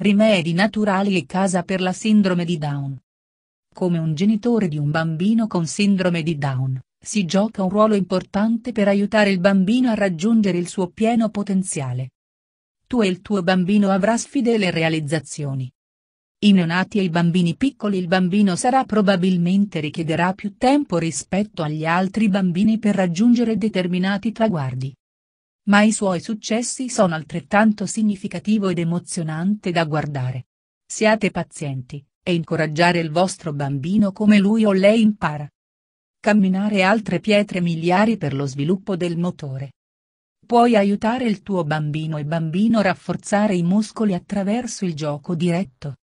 Rimedi naturali e casa per la sindrome di Down. Come un genitore di un bambino con sindrome di Down, si gioca un ruolo importante per aiutare il bambino a raggiungere il suo pieno potenziale. Tu e il tuo bambino avrà sfide e le realizzazioni. I neonati e i bambini piccoli il bambino sarà probabilmente richiederà più tempo rispetto agli altri bambini per raggiungere determinati traguardi ma i suoi successi sono altrettanto significativo ed emozionante da guardare. Siate pazienti, e incoraggiare il vostro bambino come lui o lei impara. Camminare altre pietre miliari per lo sviluppo del motore. Puoi aiutare il tuo bambino e bambino a rafforzare i muscoli attraverso il gioco diretto.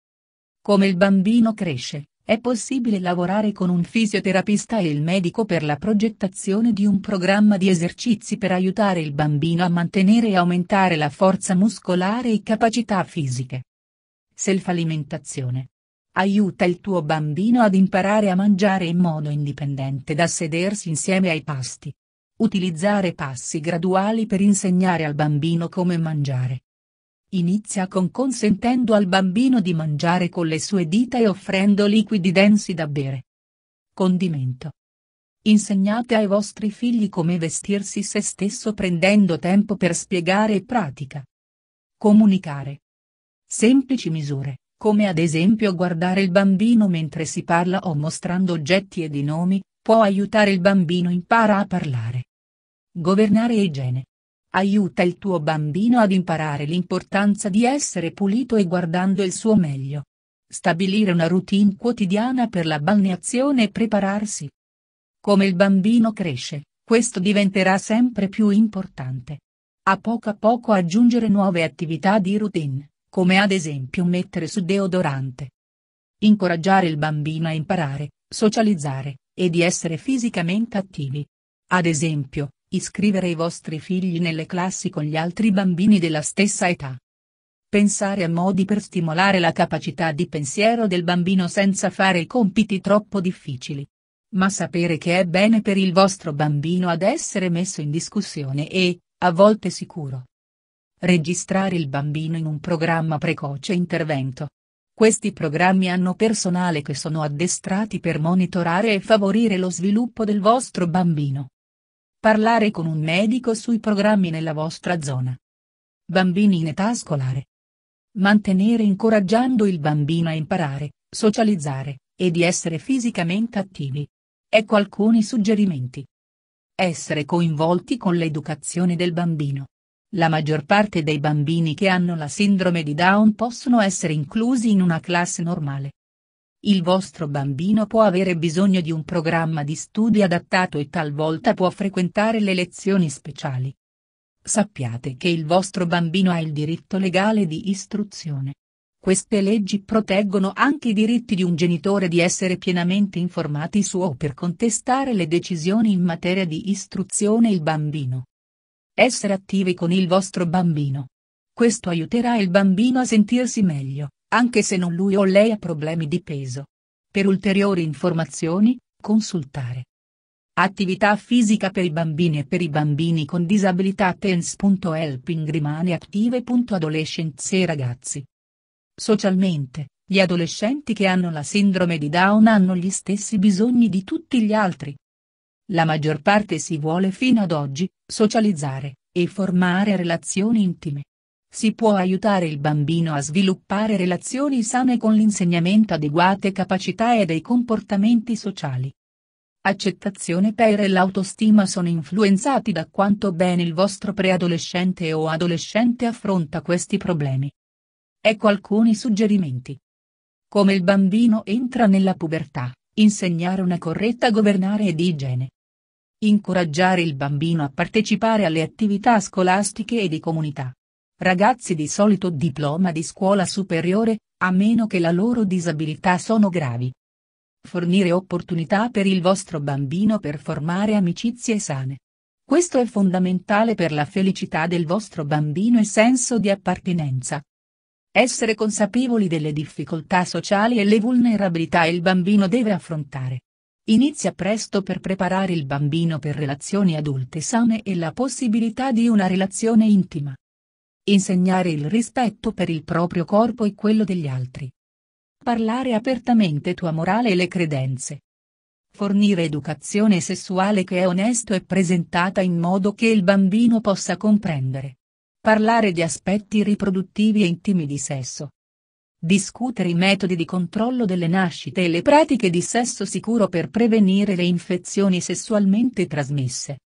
Come il bambino cresce, è possibile lavorare con un fisioterapista e il medico per la progettazione di un programma di esercizi per aiutare il bambino a mantenere e aumentare la forza muscolare e capacità fisiche. Self-alimentazione. Aiuta il tuo bambino ad imparare a mangiare in modo indipendente da sedersi insieme ai pasti. Utilizzare passi graduali per insegnare al bambino come mangiare. Inizia con consentendo al bambino di mangiare con le sue dita e offrendo liquidi densi da bere. Condimento. Insegnate ai vostri figli come vestirsi se stesso prendendo tempo per spiegare e pratica. Comunicare. Semplici misure, come ad esempio guardare il bambino mentre si parla o mostrando oggetti e di nomi, può aiutare il bambino impara a parlare. Governare e igiene. Aiuta il tuo bambino ad imparare l'importanza di essere pulito e guardando il suo meglio. Stabilire una routine quotidiana per la balneazione e prepararsi. Come il bambino cresce, questo diventerà sempre più importante. A poco a poco aggiungere nuove attività di routine, come ad esempio mettere su deodorante. Incoraggiare il bambino a imparare, socializzare, e di essere fisicamente attivi. Ad esempio, Iscrivere i vostri figli nelle classi con gli altri bambini della stessa età. Pensare a modi per stimolare la capacità di pensiero del bambino senza fare i compiti troppo difficili. Ma sapere che è bene per il vostro bambino ad essere messo in discussione e, a volte sicuro. Registrare il bambino in un programma precoce intervento. Questi programmi hanno personale che sono addestrati per monitorare e favorire lo sviluppo del vostro bambino. Parlare con un medico sui programmi nella vostra zona. Bambini in età scolare. Mantenere incoraggiando il bambino a imparare, socializzare, e di essere fisicamente attivi. Ecco alcuni suggerimenti. Essere coinvolti con l'educazione del bambino. La maggior parte dei bambini che hanno la sindrome di Down possono essere inclusi in una classe normale, il vostro bambino può avere bisogno di un programma di studi adattato e talvolta può frequentare le lezioni speciali. Sappiate che il vostro bambino ha il diritto legale di istruzione. Queste leggi proteggono anche i diritti di un genitore di essere pienamente informati su o per contestare le decisioni in materia di istruzione il bambino. Essere attivi con il vostro bambino. Questo aiuterà il bambino a sentirsi meglio, anche se non lui o lei ha problemi di peso. Per ulteriori informazioni, consultare. Attività fisica per i bambini e per i bambini con disabilità Tens.helping rimane attive. Adolescenze e ragazzi. Socialmente, gli adolescenti che hanno la sindrome di Down hanno gli stessi bisogni di tutti gli altri. La maggior parte si vuole fino ad oggi, socializzare, e formare relazioni intime si può aiutare il bambino a sviluppare relazioni sane con l'insegnamento adeguate capacità e dei comportamenti sociali. Accettazione per e l'autostima sono influenzati da quanto bene il vostro preadolescente o adolescente affronta questi problemi. Ecco alcuni suggerimenti. Come il bambino entra nella pubertà, insegnare una corretta governare ed igiene. Incoraggiare il bambino a partecipare alle attività scolastiche e di comunità, ragazzi di solito diploma di scuola superiore, a meno che la loro disabilità sono gravi. Fornire opportunità per il vostro bambino per formare amicizie sane. Questo è fondamentale per la felicità del vostro bambino e senso di appartenenza. Essere consapevoli delle difficoltà sociali e le vulnerabilità il bambino deve affrontare. Inizia presto per preparare il bambino per relazioni adulte sane e la possibilità di una relazione intima. Insegnare il rispetto per il proprio corpo e quello degli altri. Parlare apertamente tua morale e le credenze. Fornire educazione sessuale che è onesto e presentata in modo che il bambino possa comprendere. Parlare di aspetti riproduttivi e intimi di sesso. Discutere i metodi di controllo delle nascite e le pratiche di sesso sicuro per prevenire le infezioni sessualmente trasmesse.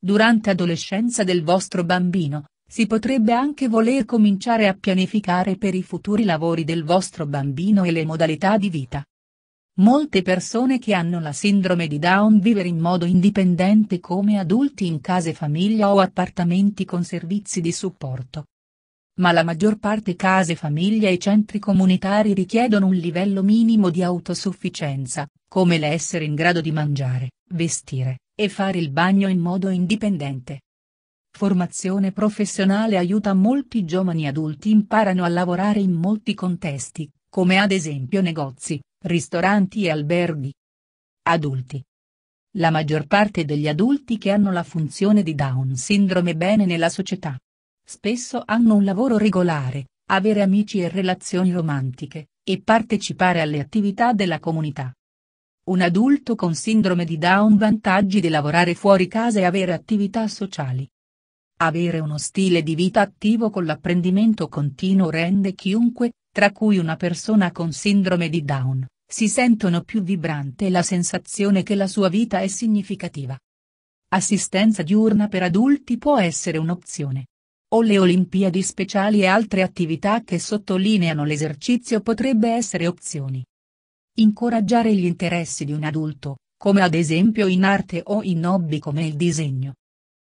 Durante adolescenza del vostro bambino, si potrebbe anche voler cominciare a pianificare per i futuri lavori del vostro bambino e le modalità di vita. Molte persone che hanno la sindrome di Down vivere in modo indipendente come adulti in case famiglia o appartamenti con servizi di supporto. Ma la maggior parte case famiglia e centri comunitari richiedono un livello minimo di autosufficienza, come l'essere in grado di mangiare, vestire, e fare il bagno in modo indipendente. Formazione professionale aiuta molti giovani adulti imparano a lavorare in molti contesti, come ad esempio negozi, ristoranti e alberghi. Adulti. La maggior parte degli adulti che hanno la funzione di Down syndrome bene nella società. Spesso hanno un lavoro regolare, avere amici e relazioni romantiche, e partecipare alle attività della comunità. Un adulto con sindrome di Down vantaggi di lavorare fuori casa e avere attività sociali. Avere uno stile di vita attivo con l'apprendimento continuo rende chiunque, tra cui una persona con sindrome di Down, si sentono più vibrante e la sensazione che la sua vita è significativa. Assistenza diurna per adulti può essere un'opzione. O le Olimpiadi speciali e altre attività che sottolineano l'esercizio potrebbe essere opzioni. Incoraggiare gli interessi di un adulto, come ad esempio in arte o in hobby come il disegno,